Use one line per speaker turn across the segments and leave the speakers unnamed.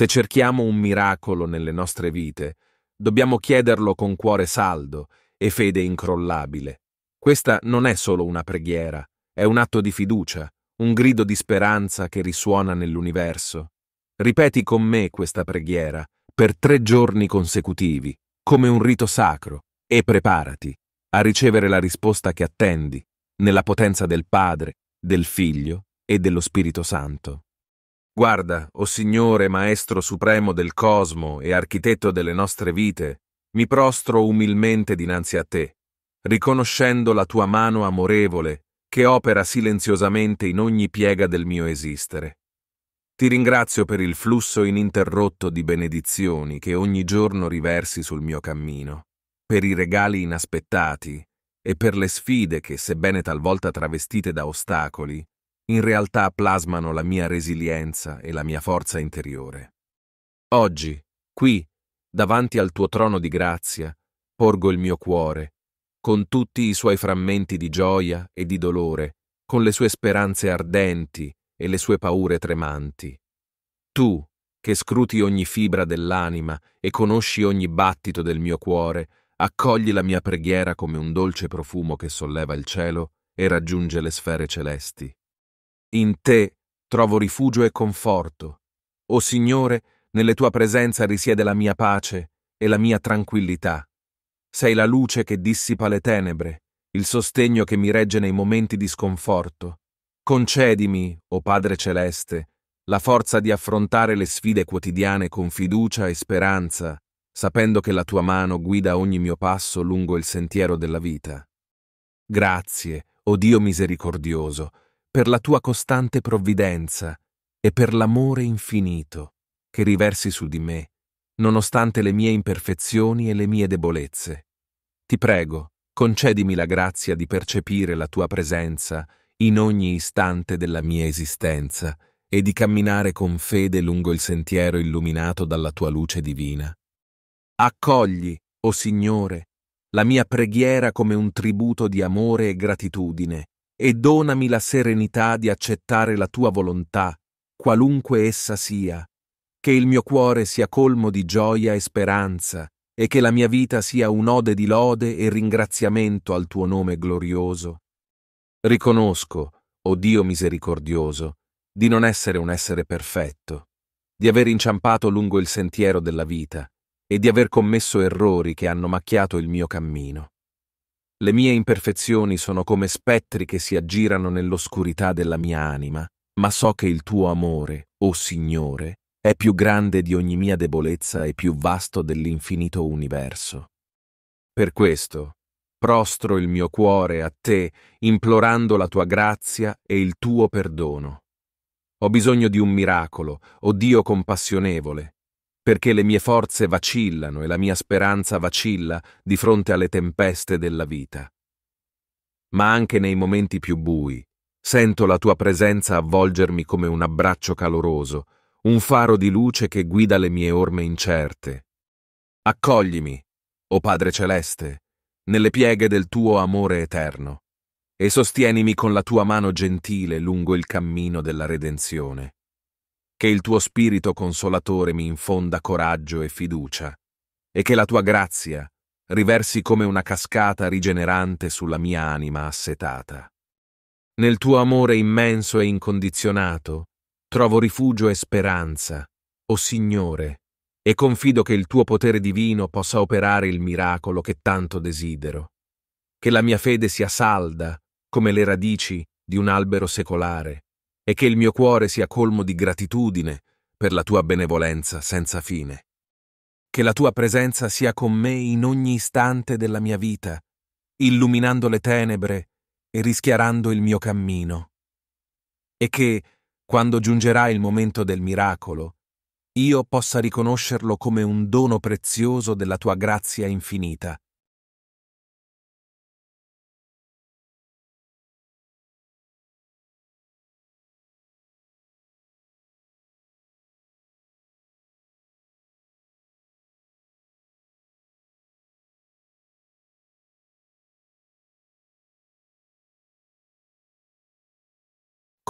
Se cerchiamo un miracolo nelle nostre vite, dobbiamo chiederlo con cuore saldo e fede incrollabile. Questa non è solo una preghiera, è un atto di fiducia, un grido di speranza che risuona nell'universo. Ripeti con me questa preghiera per tre giorni consecutivi, come un rito sacro, e preparati a ricevere la risposta che attendi nella potenza del Padre, del Figlio e dello Spirito Santo. Guarda, o Signore, Maestro Supremo del Cosmo e Architetto delle nostre vite, mi prostro umilmente dinanzi a te, riconoscendo la tua mano amorevole che opera silenziosamente in ogni piega del mio esistere. Ti ringrazio per il flusso ininterrotto di benedizioni che ogni giorno riversi sul mio cammino, per i regali inaspettati e per le sfide che, sebbene talvolta travestite da ostacoli, in realtà plasmano la mia resilienza e la mia forza interiore. Oggi, qui, davanti al tuo trono di grazia, porgo il mio cuore, con tutti i suoi frammenti di gioia e di dolore, con le sue speranze ardenti e le sue paure tremanti. Tu, che scruti ogni fibra dell'anima e conosci ogni battito del mio cuore, accogli la mia preghiera come un dolce profumo che solleva il cielo e raggiunge le sfere celesti. In te trovo rifugio e conforto. O Signore, nelle tua presenza risiede la mia pace e la mia tranquillità. Sei la luce che dissipa le tenebre, il sostegno che mi regge nei momenti di sconforto. Concedimi, o Padre Celeste, la forza di affrontare le sfide quotidiane con fiducia e speranza, sapendo che la tua mano guida ogni mio passo lungo il sentiero della vita. Grazie, o Dio misericordioso, per la tua costante provvidenza e per l'amore infinito che riversi su di me, nonostante le mie imperfezioni e le mie debolezze. Ti prego, concedimi la grazia di percepire la tua presenza in ogni istante della mia esistenza e di camminare con fede lungo il sentiero illuminato dalla tua luce divina. Accogli, o oh Signore, la mia preghiera come un tributo di amore e gratitudine, e donami la serenità di accettare la tua volontà, qualunque essa sia, che il mio cuore sia colmo di gioia e speranza, e che la mia vita sia un'ode di lode e ringraziamento al tuo nome glorioso. Riconosco, o oh Dio misericordioso, di non essere un essere perfetto, di aver inciampato lungo il sentiero della vita e di aver commesso errori che hanno macchiato il mio cammino. Le mie imperfezioni sono come spettri che si aggirano nell'oscurità della mia anima, ma so che il tuo amore, o oh Signore, è più grande di ogni mia debolezza e più vasto dell'infinito universo. Per questo, prostro il mio cuore a te, implorando la tua grazia e il tuo perdono. Ho bisogno di un miracolo, o oh Dio compassionevole, perché le mie forze vacillano e la mia speranza vacilla di fronte alle tempeste della vita. Ma anche nei momenti più bui, sento la tua presenza avvolgermi come un abbraccio caloroso, un faro di luce che guida le mie orme incerte. Accoglimi, o oh Padre Celeste, nelle pieghe del tuo amore eterno, e sostienimi con la tua mano gentile lungo il cammino della redenzione che il tuo spirito consolatore mi infonda coraggio e fiducia, e che la tua grazia riversi come una cascata rigenerante sulla mia anima assetata. Nel tuo amore immenso e incondizionato trovo rifugio e speranza, o oh Signore, e confido che il tuo potere divino possa operare il miracolo che tanto desidero. Che la mia fede sia salda, come le radici di un albero secolare, e che il mio cuore sia colmo di gratitudine per la tua benevolenza senza fine. Che la tua presenza sia con me in ogni istante della mia vita, illuminando le tenebre e rischiarando il mio cammino. E che, quando giungerà il momento del miracolo, io possa riconoscerlo come un dono prezioso della tua grazia infinita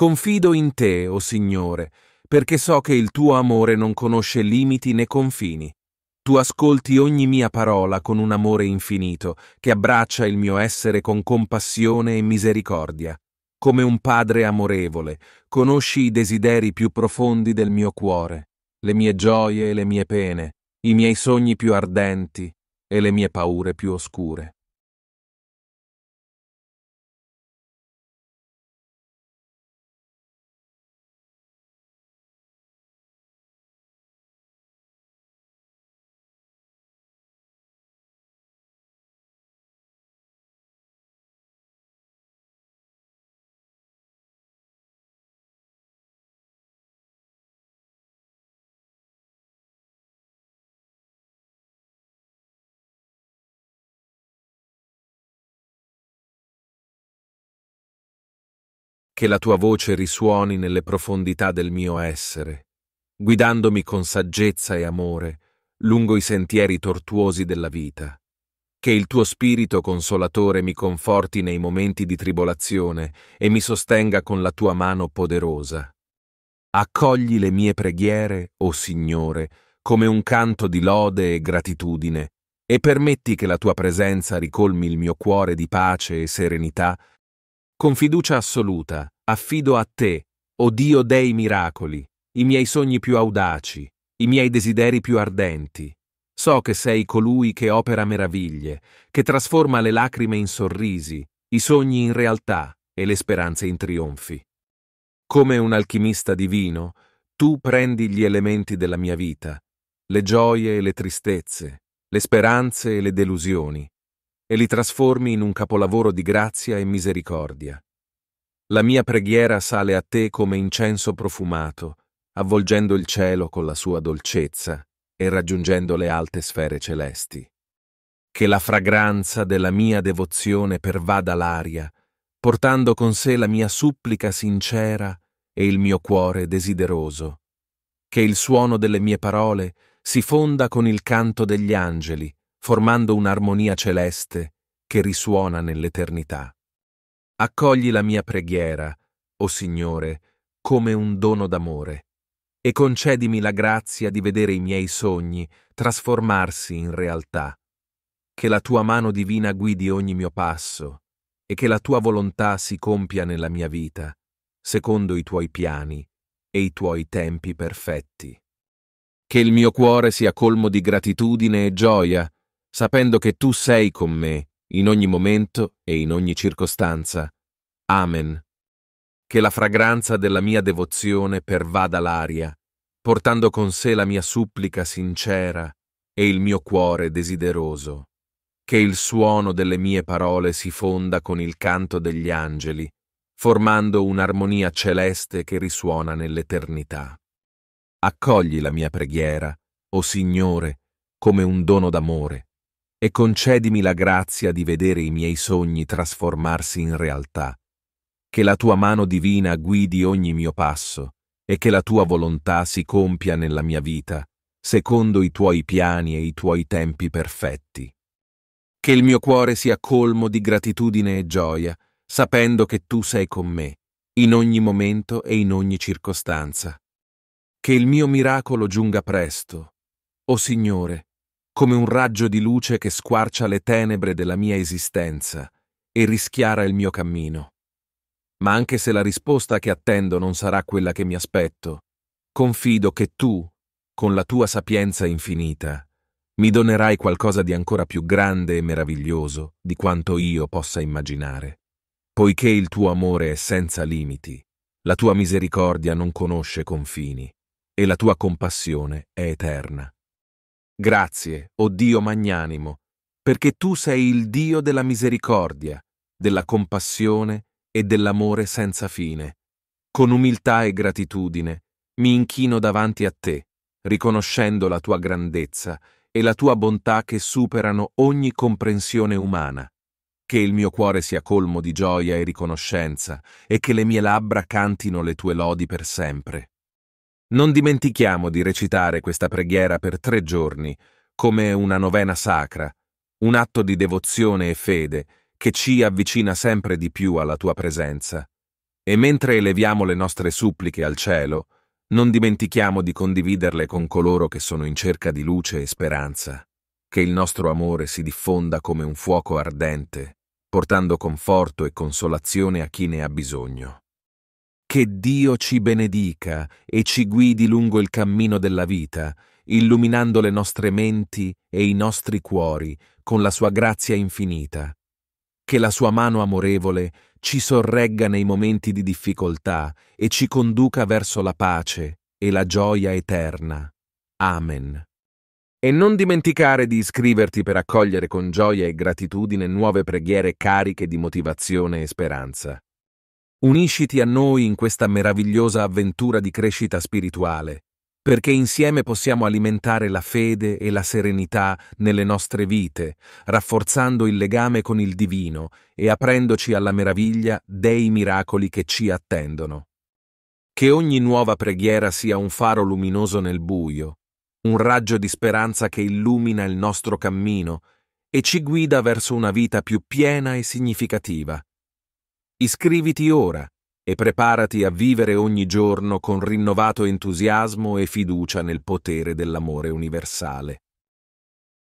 Confido in te, o oh Signore, perché so che il tuo amore non conosce limiti né confini. Tu ascolti ogni mia parola con un amore infinito, che abbraccia il mio essere con compassione e misericordia. Come un padre amorevole, conosci i desideri più profondi del mio cuore, le mie gioie e le mie pene, i miei sogni più ardenti e le mie paure più oscure. che la tua voce risuoni nelle profondità del mio essere, guidandomi con saggezza e amore lungo i sentieri tortuosi della vita. Che il tuo spirito consolatore mi conforti nei momenti di tribolazione e mi sostenga con la tua mano poderosa. Accogli le mie preghiere, o oh Signore, come un canto di lode e gratitudine, e permetti che la tua presenza ricolmi il mio cuore di pace e serenità con fiducia assoluta, affido a te, o oh Dio dei miracoli, i miei sogni più audaci, i miei desideri più ardenti. So che sei colui che opera meraviglie, che trasforma le lacrime in sorrisi, i sogni in realtà e le speranze in trionfi. Come un alchimista divino, tu prendi gli elementi della mia vita, le gioie e le tristezze, le speranze e le delusioni, e li trasformi in un capolavoro di grazia e misericordia. La mia preghiera sale a te come incenso profumato, avvolgendo il cielo con la sua dolcezza e raggiungendo le alte sfere celesti. Che la fragranza della mia devozione pervada l'aria, portando con sé la mia supplica sincera e il mio cuore desideroso. Che il suono delle mie parole si fonda con il canto degli angeli formando un'armonia celeste che risuona nell'eternità. Accogli la mia preghiera, o oh Signore, come un dono d'amore, e concedimi la grazia di vedere i miei sogni trasformarsi in realtà. Che la tua mano divina guidi ogni mio passo, e che la tua volontà si compia nella mia vita, secondo i tuoi piani e i tuoi tempi perfetti. Che il mio cuore sia colmo di gratitudine e gioia sapendo che tu sei con me in ogni momento e in ogni circostanza. Amen. Che la fragranza della mia devozione pervada l'aria, portando con sé la mia supplica sincera e il mio cuore desideroso. Che il suono delle mie parole si fonda con il canto degli angeli, formando un'armonia celeste che risuona nell'eternità. Accogli la mia preghiera, o oh Signore, come un dono d'amore, e concedimi la grazia di vedere i miei sogni trasformarsi in realtà. Che la tua mano divina guidi ogni mio passo e che la tua volontà si compia nella mia vita, secondo i tuoi piani e i tuoi tempi perfetti. Che il mio cuore sia colmo di gratitudine e gioia, sapendo che tu sei con me, in ogni momento e in ogni circostanza. Che il mio miracolo giunga presto. O Signore, come un raggio di luce che squarcia le tenebre della mia esistenza e rischiara il mio cammino. Ma anche se la risposta che attendo non sarà quella che mi aspetto, confido che tu, con la tua sapienza infinita, mi donerai qualcosa di ancora più grande e meraviglioso di quanto io possa immaginare. Poiché il tuo amore è senza limiti, la tua misericordia non conosce confini e la tua compassione è eterna. Grazie, o Dio magnanimo, perché tu sei il Dio della misericordia, della compassione e dell'amore senza fine. Con umiltà e gratitudine mi inchino davanti a te, riconoscendo la tua grandezza e la tua bontà che superano ogni comprensione umana. Che il mio cuore sia colmo di gioia e riconoscenza e che le mie labbra cantino le tue lodi per sempre. Non dimentichiamo di recitare questa preghiera per tre giorni, come una novena sacra, un atto di devozione e fede che ci avvicina sempre di più alla tua presenza. E mentre eleviamo le nostre suppliche al cielo, non dimentichiamo di condividerle con coloro che sono in cerca di luce e speranza, che il nostro amore si diffonda come un fuoco ardente, portando conforto e consolazione a chi ne ha bisogno. Che Dio ci benedica e ci guidi lungo il cammino della vita, illuminando le nostre menti e i nostri cuori con la sua grazia infinita. Che la sua mano amorevole ci sorregga nei momenti di difficoltà e ci conduca verso la pace e la gioia eterna. Amen. E non dimenticare di iscriverti per accogliere con gioia e gratitudine nuove preghiere cariche di motivazione e speranza. Unisciti a noi in questa meravigliosa avventura di crescita spirituale, perché insieme possiamo alimentare la fede e la serenità nelle nostre vite, rafforzando il legame con il divino e aprendoci alla meraviglia dei miracoli che ci attendono. Che ogni nuova preghiera sia un faro luminoso nel buio, un raggio di speranza che illumina il nostro cammino e ci guida verso una vita più piena e significativa Iscriviti ora e preparati a vivere ogni giorno con rinnovato entusiasmo e fiducia nel potere dell'amore universale.